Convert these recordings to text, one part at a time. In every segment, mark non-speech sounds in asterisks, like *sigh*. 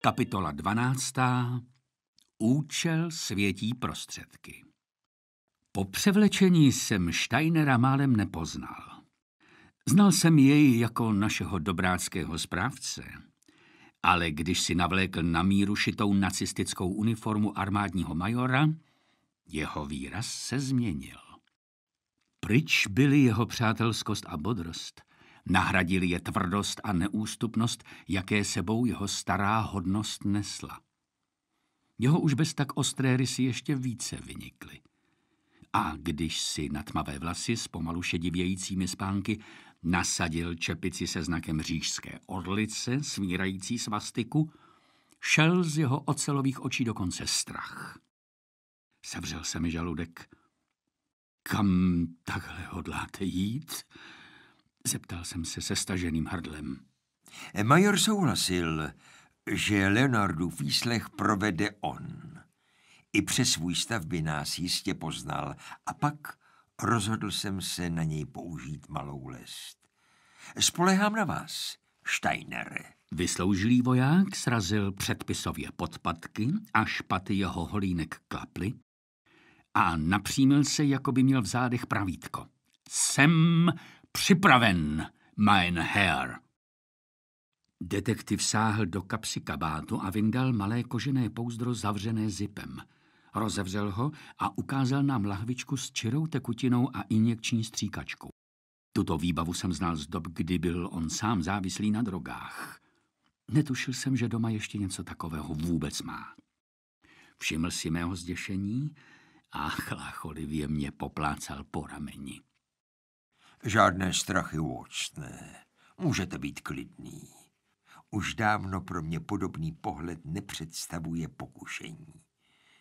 Kapitola 12. Účel světí prostředky. Po převlečení jsem Steinera málem nepoznal. Znal jsem jej jako našeho dobráckého správce, ale když si navlékl na míru šitou nacistickou uniformu armádního majora, jeho výraz se změnil. Pryč byly jeho přátelskost a bodrost. Nahradili je tvrdost a neústupnost, jaké sebou jeho stará hodnost nesla. Jeho už bez tak ostré rysy ještě více vynikly. A když si na tmavé vlasy s pomalu šedivějícími spánky nasadil čepici se znakem řížské orlice, svírající svastiku, šel z jeho ocelových očí dokonce strach. Sevřel se mi žaludek. Kam takhle hodláte jít? Zeptal jsem se se staženým hrdlem. Major souhlasil, že Leonardův výslech provede on. I přes svůj stav by nás jistě poznal a pak rozhodl jsem se na něj použít malou lest. Spolehám na vás, Steinere. Vysloužilý voják srazil předpisově podpatky, a špaty jeho holínek klaply a napřímil se, jako by měl v zádech pravítko. Jsem Připraven, mein Herr. Detektiv sáhl do kapsy kabátu a vyndal malé kožené pouzdro zavřené zipem. Rozevřel ho a ukázal nám lahvičku s čirou tekutinou a injekční stříkačkou. Tuto výbavu jsem znal z dob, kdy byl on sám závislý na drogách. Netušil jsem, že doma ještě něco takového vůbec má. Všiml si mého zděšení a *laughs* chlácholivě mě poplácal po rameni. Žádné strachy očtné. Můžete být klidný. Už dávno pro mě podobný pohled nepředstavuje pokušení.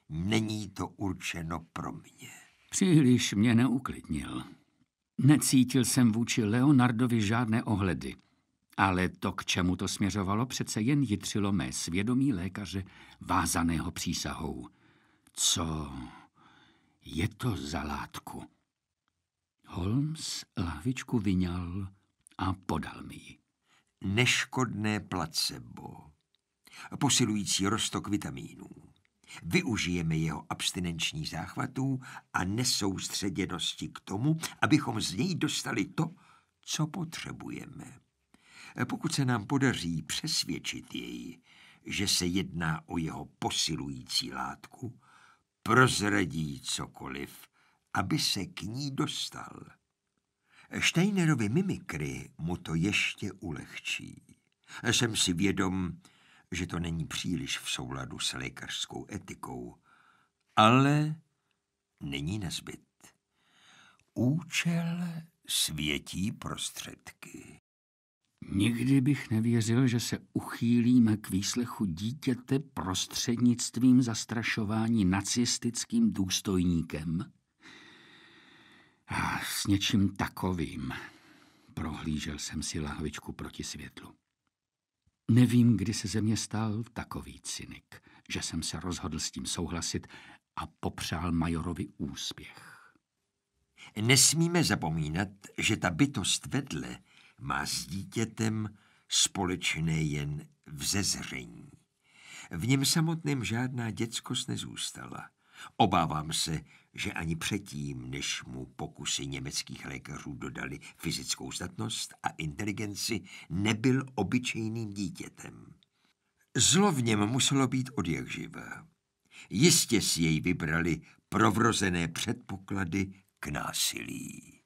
Není to určeno pro mě. Příliš mě neuklidnil. Necítil jsem vůči Leonardovi žádné ohledy. Ale to, k čemu to směřovalo, přece jen jitřilo mé svědomí lékaře vázaného přísahou. Co je to za látku? Holmes lahvičku vyňal a podal mi ji. Neškodné placebo, posilující rostok vitamínů. Využijeme jeho abstinenční záchvatů a nesoustředěnosti k tomu, abychom z něj dostali to, co potřebujeme. Pokud se nám podaří přesvědčit jej, že se jedná o jeho posilující látku, prozradí cokoliv, aby se k ní dostal. Steinerovi mimikry mu to ještě ulehčí. Jsem si vědom, že to není příliš v souladu s lékařskou etikou, ale není nezbyt. Účel světí prostředky. Nikdy bych nevěřil, že se uchýlíme k výslechu dítěte prostřednictvím zastrašování nacistickým důstojníkem, a s něčím takovým prohlížel jsem si lahvičku proti světlu. Nevím, kdy se ze mě stal takový cynik, že jsem se rozhodl s tím souhlasit a popřál majorovi úspěch. Nesmíme zapomínat, že ta bytost vedle má s dítětem společné jen vzezření. V něm samotném žádná dětskost nezůstala. Obávám se, že ani předtím, než mu pokusy německých lékařů dodali fyzickou statnost a inteligenci, nebyl obyčejným dítětem. Zlo v něm muselo být odjakživé. Jistě si jej vybrali provrozené předpoklady k násilí.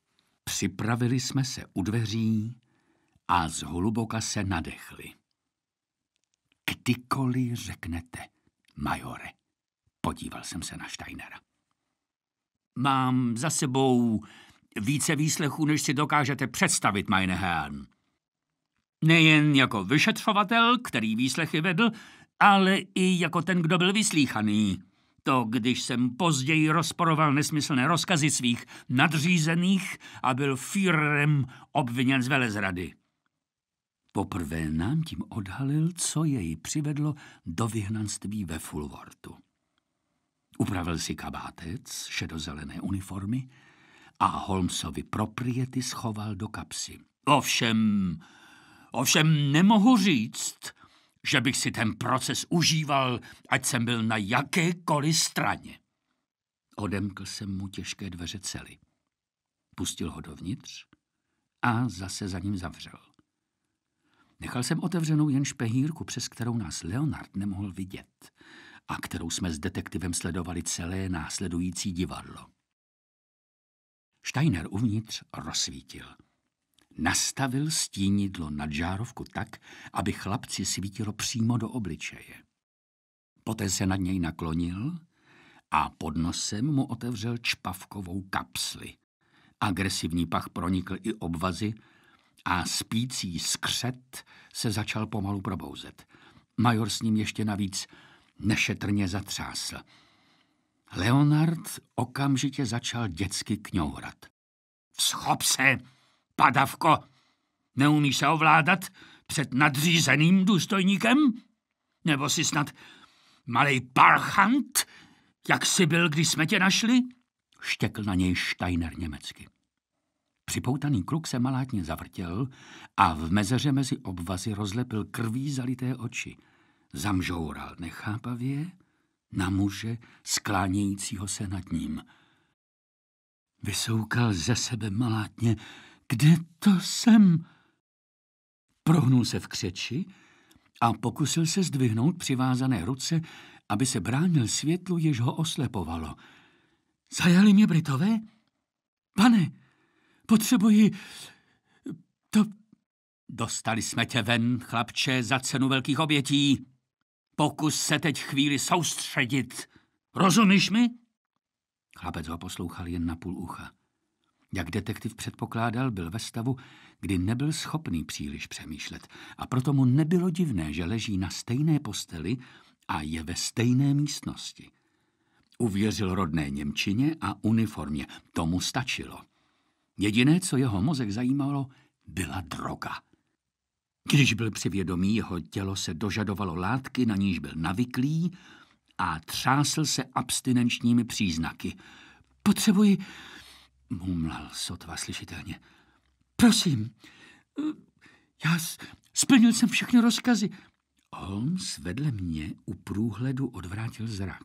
Připravili jsme se u dveří a zhluboka se nadechli. Kdykoliv řeknete, majore, podíval jsem se na Steinera. Mám za sebou více výslechů, než si dokážete představit, meine Nejen jako vyšetřovatel, který výslechy vedl, ale i jako ten, kdo byl vyslíchaný. To, když jsem později rozporoval nesmyslné rozkazy svých nadřízených a byl Führerem obviněn z velezrady. Poprvé nám tím odhalil, co jej přivedlo do vyhnanství ve Fulvortu. Upravil si kabátec šedozelené uniformy a Holmesovi propriety schoval do kapsy. Ovšem, ovšem nemohu říct, že bych si ten proces užíval, ať jsem byl na jakékoliv straně. Odemkl jsem mu těžké dveře cely. Pustil ho dovnitř a zase za ním zavřel. Nechal jsem otevřenou jen špehírku, přes kterou nás Leonard nemohl vidět a kterou jsme s detektivem sledovali celé následující divadlo. Steiner uvnitř rozsvítil. Nastavil stínidlo na žárovku tak, aby chlapci svítilo přímo do obličeje. Poté se nad něj naklonil a pod nosem mu otevřel čpavkovou kapsli. Agresivní pach pronikl i obvazy a spící skřet se začal pomalu probouzet. Major s ním ještě navíc nešetrně zatřásl. Leonard okamžitě začal dětsky kňourat. Schop se, padavko! Neumíš se ovládat před nadřízeným důstojníkem? Nebo si snad malej parchant, jak jsi byl, když jsme tě našli? Štěkl na něj Steiner německy. Připoutaný kluk se malátně zavrtěl a v mezeře mezi obvazy rozlepil krví zalité oči – zamžoural nechápavě na muže sklánějícího se nad ním. Vysoukal ze sebe malátně, kde to jsem? Prohnul se v křeči a pokusil se zdvihnout přivázané ruce, aby se bránil světlu, jež ho oslepovalo. Zajali mě Britové? Pane, potřebuji... To... Dostali jsme tě ven, chlapče, za cenu velkých obětí. Pokus se teď chvíli soustředit. Rozumíš mi? Chlapec ho poslouchal jen na půl ucha. Jak detektiv předpokládal, byl ve stavu, kdy nebyl schopný příliš přemýšlet a proto mu nebylo divné, že leží na stejné posteli a je ve stejné místnosti. Uvěřil rodné Němčině a uniformě. Tomu stačilo. Jediné, co jeho mozek zajímalo, byla droga. Když byl při vědomí, jeho tělo se dožadovalo látky, na níž byl navyklý a třásl se abstinenčními příznaky. Potřebuji, mumlal sotva slyšitelně. Prosím, eh, já splnil jsem všechny rozkazy. Holmes vedle mě u průhledu odvrátil zrak.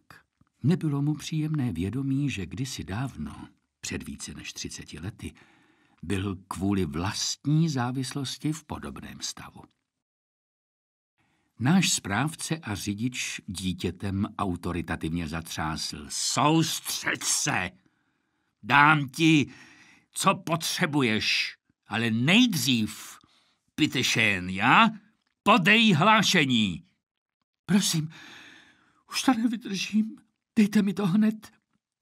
Nebylo mu příjemné vědomí, že kdysi dávno, před více než třiceti lety, byl kvůli vlastní závislosti v podobném stavu. Náš správce a řidič dítětem autoritativně zatřásl. Soustřed se! Dám ti, co potřebuješ, ale nejdřív, pitešen, já, podej hlášení. Prosím, už to nevydržím. Dejte mi to hned.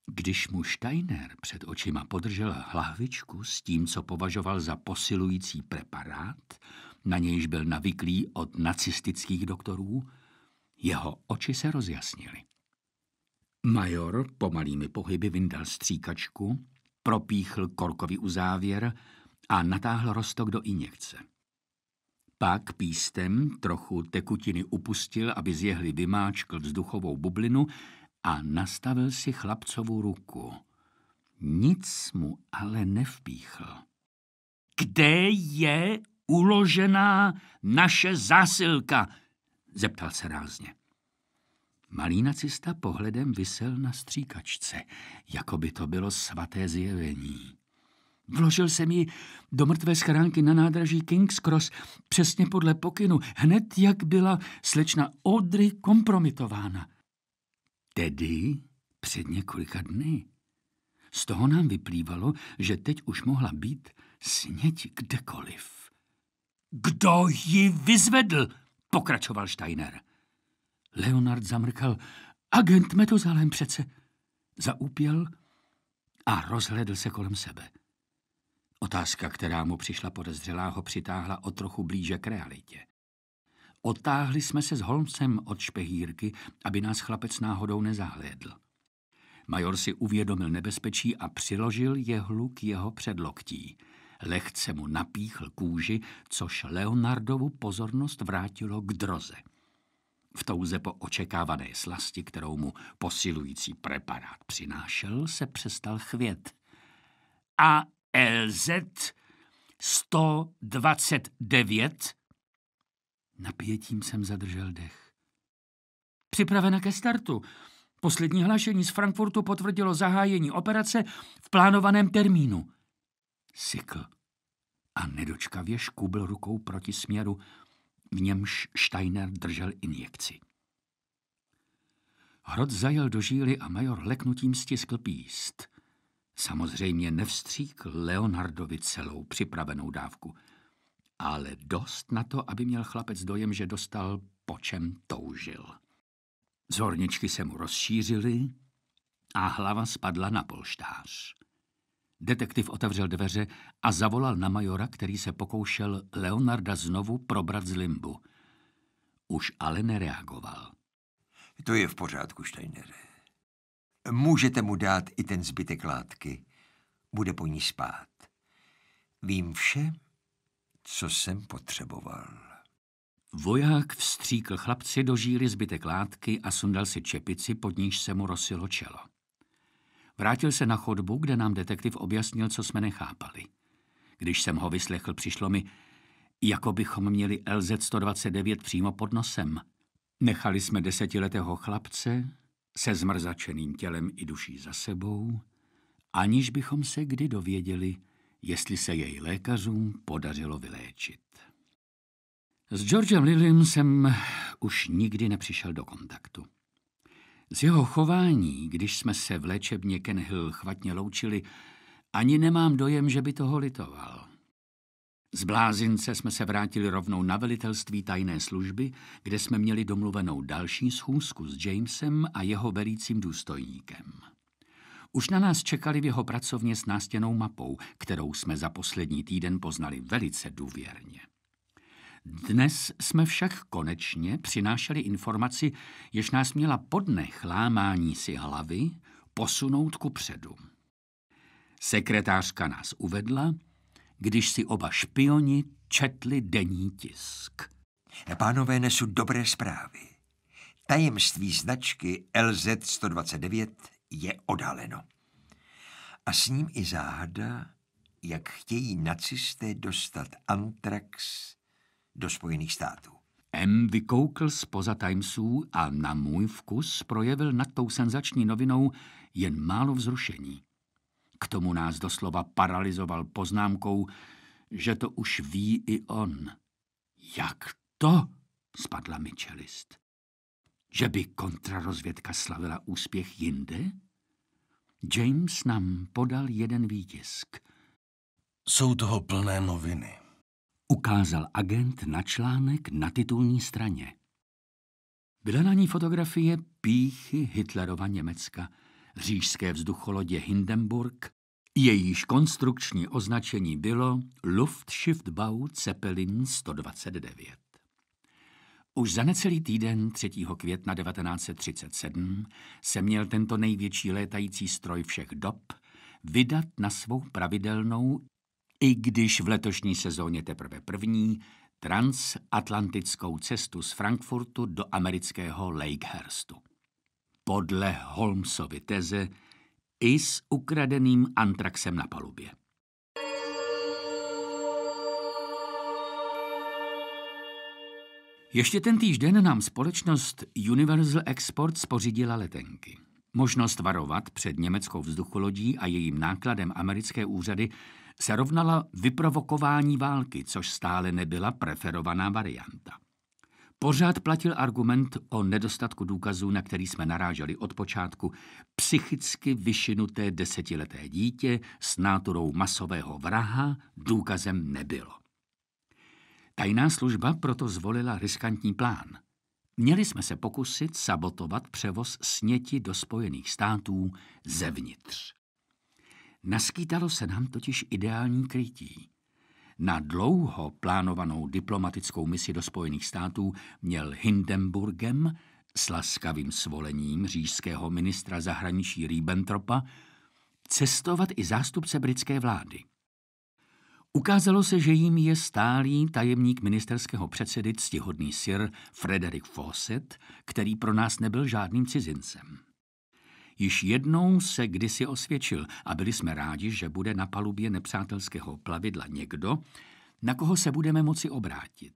Když mu Steiner před očima podržel hlavičku s tím, co považoval za posilující preparát, na nějž byl navyklý od nacistických doktorů, jeho oči se rozjasnily. Major pomalými pohyby vyndal stříkačku, propíchl korkový uzávěr a natáhl rostok do injekce. Pak pístem trochu tekutiny upustil, aby z jehly vymáčkl vzduchovou bublinu a nastavil si chlapcovu ruku. Nic mu ale nevpíchl. Kde je uložená naše zásilka? zeptal se rázně. Malý nacista pohledem vysel na stříkačce, jako by to bylo svaté zjevení. Vložil jsem ji do mrtvé schránky na nádraží King's Cross, přesně podle pokynu, hned jak byla slečna Audrey kompromitována. Tedy před několika dny. Z toho nám vyplývalo, že teď už mohla být sněť kdekoliv. Kdo ji vyzvedl? Pokračoval Steiner. Leonard zamrkal. Agent Metozalem přece. Zaúpěl a rozhledl se kolem sebe. Otázka, která mu přišla podezřelá, ho přitáhla o trochu blíže k realitě. Otáhli jsme se s Holmcem od špehírky, aby nás chlapec náhodou nezahlédl. Major si uvědomil nebezpečí a přiložil jehlu k jeho předloktí. Lehce mu napíchl kůži, což Leonardovu pozornost vrátilo k droze. V touze po očekávané slasti, kterou mu posilující preparát přinášel, se přestal chvět. A LZ 129 Napětím jsem zadržel dech. Připravena ke startu. Poslední hlášení z Frankfurtu potvrdilo zahájení operace v plánovaném termínu. Sykl a nedočkavě škubl rukou proti směru, v němž Steiner držel injekci. Hrod zajel do žíly a major leknutím stiskl píst. Samozřejmě nevstříkl Leonardovi celou připravenou dávku – ale dost na to, aby měl chlapec dojem, že dostal, po čem toužil. Zorničky se mu rozšířily a hlava spadla na polštář. Detektiv otevřel dveře a zavolal na majora, který se pokoušel Leonarda znovu probrat z limbu. Už ale nereagoval. To je v pořádku, Steinere. Můžete mu dát i ten zbytek látky. Bude po ní spát. Vím vše co jsem potřeboval. Voják vstříkl chlapci do žíry zbytek látky a sundal si čepici, pod níž se mu rosilo čelo. Vrátil se na chodbu, kde nám detektiv objasnil, co jsme nechápali. Když jsem ho vyslechl, přišlo mi, jako bychom měli LZ-129 přímo pod nosem. Nechali jsme desetiletého chlapce se zmrzačeným tělem i duší za sebou, aniž bychom se kdy dověděli, jestli se jej lékařům podařilo vyléčit. S Georgem Lillym jsem už nikdy nepřišel do kontaktu. Z jeho chování, když jsme se v léčebně Hill chvatně loučili, ani nemám dojem, že by toho litoval. Z blázince jsme se vrátili rovnou na velitelství tajné služby, kde jsme měli domluvenou další schůzku s Jamesem a jeho velícím důstojníkem. Už na nás čekali v jeho pracovně s nástěnou mapou, kterou jsme za poslední týden poznali velice důvěrně. Dnes jsme však konečně přinášeli informaci, jež nás měla podne chlámání si hlavy posunout ku předu. Sekretářka nás uvedla, když si oba špioni četli denní tisk. Pánové, nesu dobré zprávy. Tajemství značky LZ-129 je odhaleno. A s ním i záhada, jak chtějí nacisté dostat antrax do Spojených států. M. vykoukl spoza Timesů a na můj vkus projevil nad tou senzační novinou jen málo vzrušení. K tomu nás doslova paralizoval poznámkou, že to už ví i on. Jak to? spadla mi čelist. Že by kontrarozvědka slavila úspěch jinde? James nám podal jeden výtisk. Jsou toho plné noviny. Ukázal agent na článek na titulní straně. Byla na ní fotografie píchy Hitlerova Německa, řížské vzducholodě Hindenburg, jejíž konstrukční označení bylo Luftschiffbau Zeppelin 129. Už za necelý týden 3. května 1937 se měl tento největší létající stroj všech dob vydat na svou pravidelnou, i když v letošní sezóně teprve první, transatlantickou cestu z Frankfurtu do amerického Lakehurstu. Podle Holmesovy teze i s ukradeným antraxem na palubě. Ještě ten den nám společnost Universal Export spořídila letenky. Možnost varovat před německou vzducholodí a jejím nákladem americké úřady se rovnala vyprovokování války, což stále nebyla preferovaná varianta. Pořád platil argument o nedostatku důkazů, na který jsme naráželi od počátku. Psychicky vyšinuté desetileté dítě s náturou masového vraha důkazem nebylo. Tajná služba proto zvolila riskantní plán. Měli jsme se pokusit sabotovat převoz sněti do Spojených států zevnitř. Naskýtalo se nám totiž ideální krytí. Na dlouho plánovanou diplomatickou misi do Spojených států měl Hindenburgem s laskavým svolením říšského ministra zahraničí Ribbentropa cestovat i zástupce britské vlády – Ukázalo se, že jim je stálý tajemník ministerského předsedy ctihodný sir Frederick Fawcett, který pro nás nebyl žádným cizincem. Již jednou se kdysi osvědčil a byli jsme rádi, že bude na palubě nepřátelského plavidla někdo, na koho se budeme moci obrátit.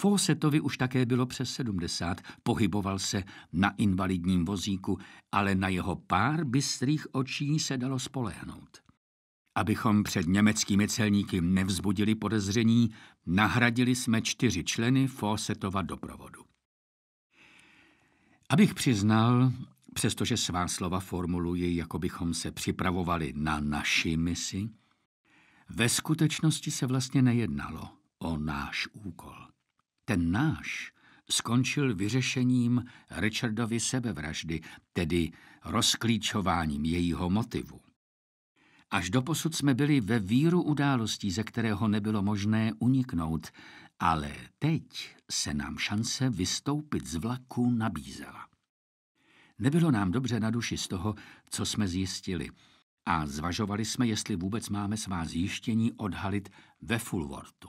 Fawcettovi už také bylo přes 70, pohyboval se na invalidním vozíku, ale na jeho pár bystrých očí se dalo spolehnout. Abychom před německými celníky nevzbudili podezření, nahradili jsme čtyři členy Fawcettova doprovodu. Abych přiznal, přestože svá slova formuluji, jako bychom se připravovali na naši misi, ve skutečnosti se vlastně nejednalo o náš úkol. Ten náš skončil vyřešením Richardovy sebevraždy, tedy rozklíčováním jejího motivu. Až doposud jsme byli ve víru událostí, ze kterého nebylo možné uniknout, ale teď se nám šance vystoupit z vlaku nabízela. Nebylo nám dobře na duši z toho, co jsme zjistili, a zvažovali jsme, jestli vůbec máme svá zjištění odhalit ve Fulwortu.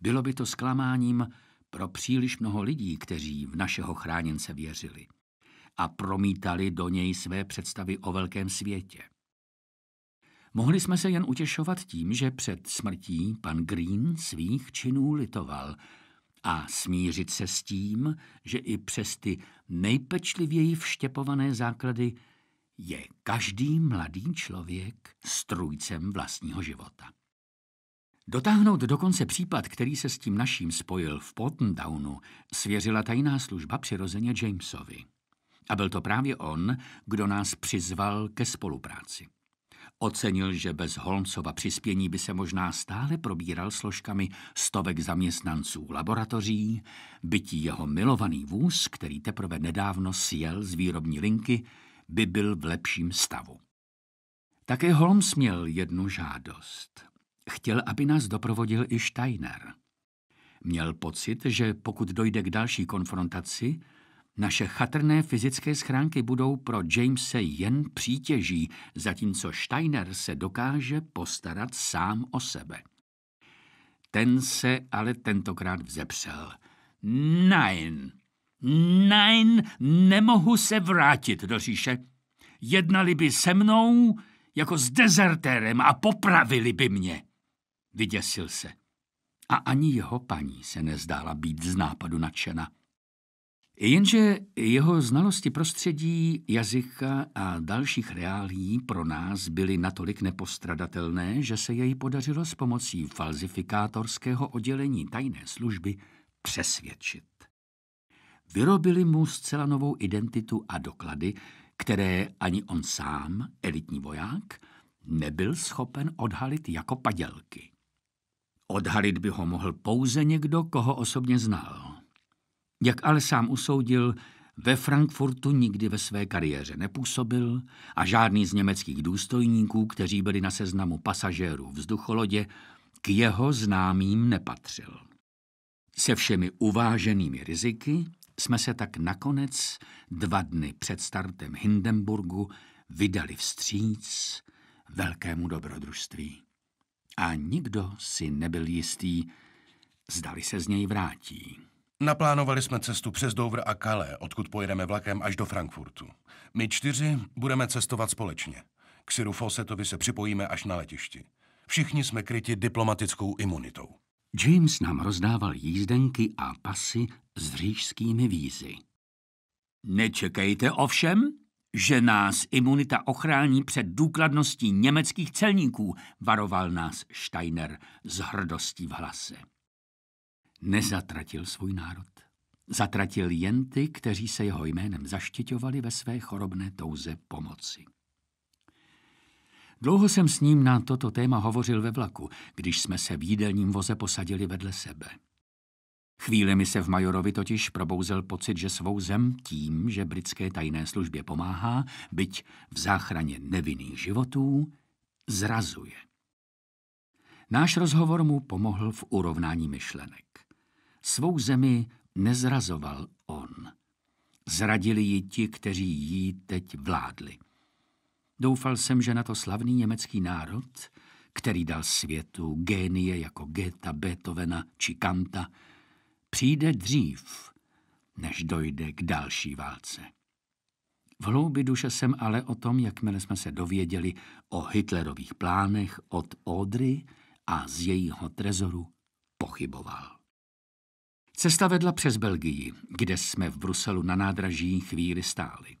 Bylo by to zklamáním pro příliš mnoho lidí, kteří v našeho chráněnce věřili a promítali do něj své představy o velkém světě. Mohli jsme se jen utěšovat tím, že před smrtí pan Green svých činů litoval a smířit se s tím, že i přes ty nejpečlivěji vštěpované základy je každý mladý člověk strůjcem vlastního života. Dotáhnout dokonce případ, který se s tím naším spojil v Portendownu, svěřila tajná služba přirozeně Jamesovi. A byl to právě on, kdo nás přizval ke spolupráci. Ocenil, že bez Holmesova přispění by se možná stále probíral složkami stovek zaměstnanců laboratoří, bytí jeho milovaný vůz, který teprve nedávno sjel z výrobní linky, by byl v lepším stavu. Také Holmes měl jednu žádost. Chtěl, aby nás doprovodil i Steiner. Měl pocit, že pokud dojde k další konfrontaci, naše chatrné fyzické schránky budou pro Jamese jen přítěží, zatímco Steiner se dokáže postarat sám o sebe. Ten se ale tentokrát vzepřel. Nein, nein, nemohu se vrátit do říše. Jednali by se mnou jako s dezertérem a popravili by mě. Vyděsil se. A ani jeho paní se nezdála být z nápadu nadšena. Jenže jeho znalosti prostředí, jazyka a dalších reálí pro nás byly natolik nepostradatelné, že se jej podařilo s pomocí falzifikátorského oddělení tajné služby přesvědčit. Vyrobili mu zcela novou identitu a doklady, které ani on sám, elitní voják, nebyl schopen odhalit jako padělky. Odhalit by ho mohl pouze někdo, koho osobně znal – jak ale sám usoudil, ve Frankfurtu nikdy ve své kariéře nepůsobil a žádný z německých důstojníků, kteří byli na seznamu pasažérů vzducholodě, k jeho známým nepatřil. Se všemi uváženými riziky jsme se tak nakonec dva dny před startem Hindenburgu vydali vstříc velkému dobrodružství. A nikdo si nebyl jistý, zdali se z něj vrátí. Naplánovali jsme cestu přes Dover a Calais, odkud pojedeme vlakem až do Frankfurtu. My čtyři budeme cestovat společně. K Siru Fawcettovi se připojíme až na letišti. Všichni jsme kryti diplomatickou imunitou. James nám rozdával jízdenky a pasy s řížskými vízy. Nečekejte ovšem, že nás imunita ochrání před důkladností německých celníků, varoval nás Steiner s hrdostí v hlase nezatratil svůj národ. Zatratil jen ty, kteří se jeho jménem zaštiťovali ve své chorobné touze pomoci. Dlouho jsem s ním na toto téma hovořil ve vlaku, když jsme se v jídelním voze posadili vedle sebe. mi se v Majorovi totiž probouzel pocit, že svou zem tím, že britské tajné službě pomáhá, byť v záchraně nevinných životů, zrazuje. Náš rozhovor mu pomohl v urovnání myšlenek. Svou zemi nezrazoval on. Zradili ji ti, kteří jí teď vládli. Doufal jsem, že na to slavný německý národ, který dal světu génie jako Geta, Beethovena či Kanta, přijde dřív, než dojde k další válce. V hloubi duše jsem ale o tom, jakmile jsme se dověděli o Hitlerových plánech od Odry a z jejího trezoru, pochyboval. Cesta vedla přes Belgii, kde jsme v Bruselu na nádraží chvíli stáli.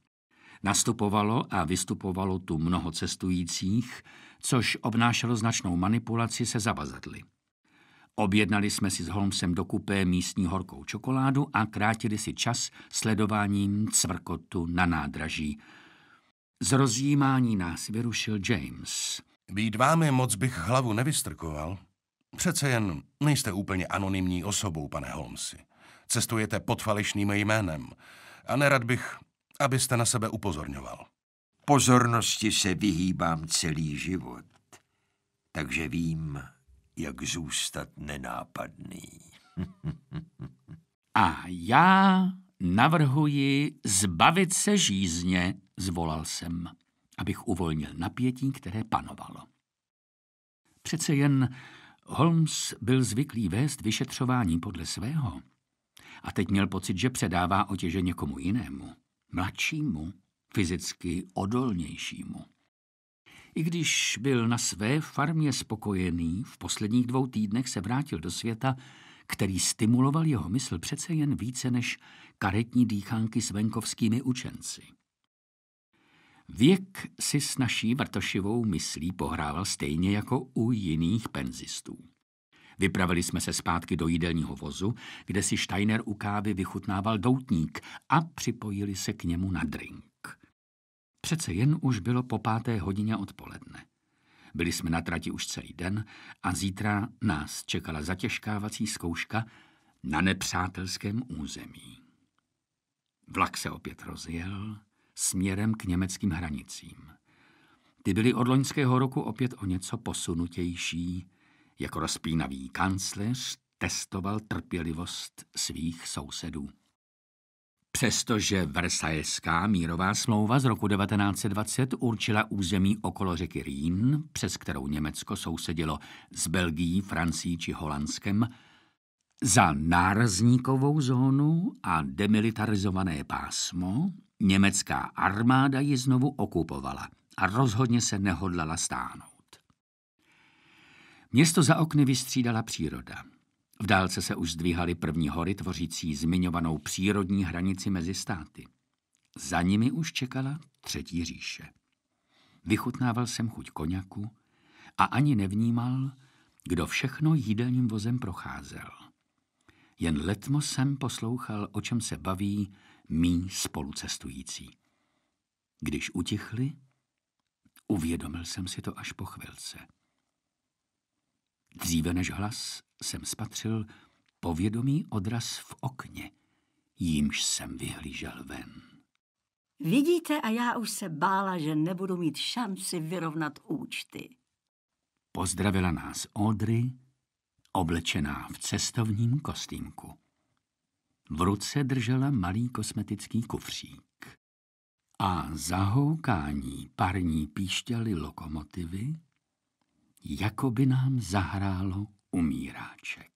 Nastupovalo a vystupovalo tu mnoho cestujících, což obnášelo značnou manipulaci se zavazadly. Objednali jsme si s Holmesem do kupé místní horkou čokoládu a krátili si čas sledováním cvrkotu na nádraží. Z rozjímání nás vyrušil James. Být vámi moc bych hlavu nevystrkoval, Přece jen nejste úplně anonymní osobou, pane Holmesi. Cestujete pod falešným jménem a nerad bych, abyste na sebe upozorňoval. Pozornosti se vyhýbám celý život, takže vím, jak zůstat nenápadný. *laughs* a já navrhuji zbavit se žízně, zvolal jsem, abych uvolnil napětí, které panovalo. Přece jen Holmes byl zvyklý vést vyšetřování podle svého a teď měl pocit, že předává otěže někomu jinému, mladšímu, fyzicky odolnějšímu. I když byl na své farmě spokojený, v posledních dvou týdnech se vrátil do světa, který stimuloval jeho mysl přece jen více než karetní dýchánky s venkovskými učenci. Věk si s naší vrtošivou myslí pohrával stejně jako u jiných penzistů. Vypravili jsme se zpátky do jídelního vozu, kde si Steiner u kávy vychutnával doutník a připojili se k němu na drink. Přece jen už bylo po páté hodině odpoledne. Byli jsme na trati už celý den a zítra nás čekala zatěžkávací zkouška na nepřátelském území. Vlak se opět rozjel, směrem k německým hranicím. Ty byly od loňského roku opět o něco posunutější, jako rozpínavý kancléř testoval trpělivost svých sousedů. Přestože Versajská mírová smlouva z roku 1920 určila území okolo řeky Rýn, přes kterou Německo sousedilo s Belgií, Francií či Holandskem, za nárazníkovou zónu a demilitarizované pásmo, Německá armáda ji znovu okupovala a rozhodně se nehodlala stáhnout. Město za okny vystřídala příroda. V dálce se už zdvíhaly první hory tvořící zmiňovanou přírodní hranici mezi státy. Za nimi už čekala třetí říše. Vychutnával jsem chuť koněku a ani nevnímal, kdo všechno jídelním vozem procházel. Jen letmo jsem poslouchal, o čem se baví mý spolucestující. Když utichli, uvědomil jsem si to až po chvilce. Dříve než hlas jsem spatřil povědomý odraz v okně, jímž jsem vyhlížel ven. Vidíte, a já už se bála, že nebudu mít šanci vyrovnat účty. Pozdravila nás Audrey, oblečená v cestovním kostýmku. V ruce držela malý kosmetický kufřík. A zahoukání parní píšťaly lokomotivy, jako by nám zahrálo umíráček.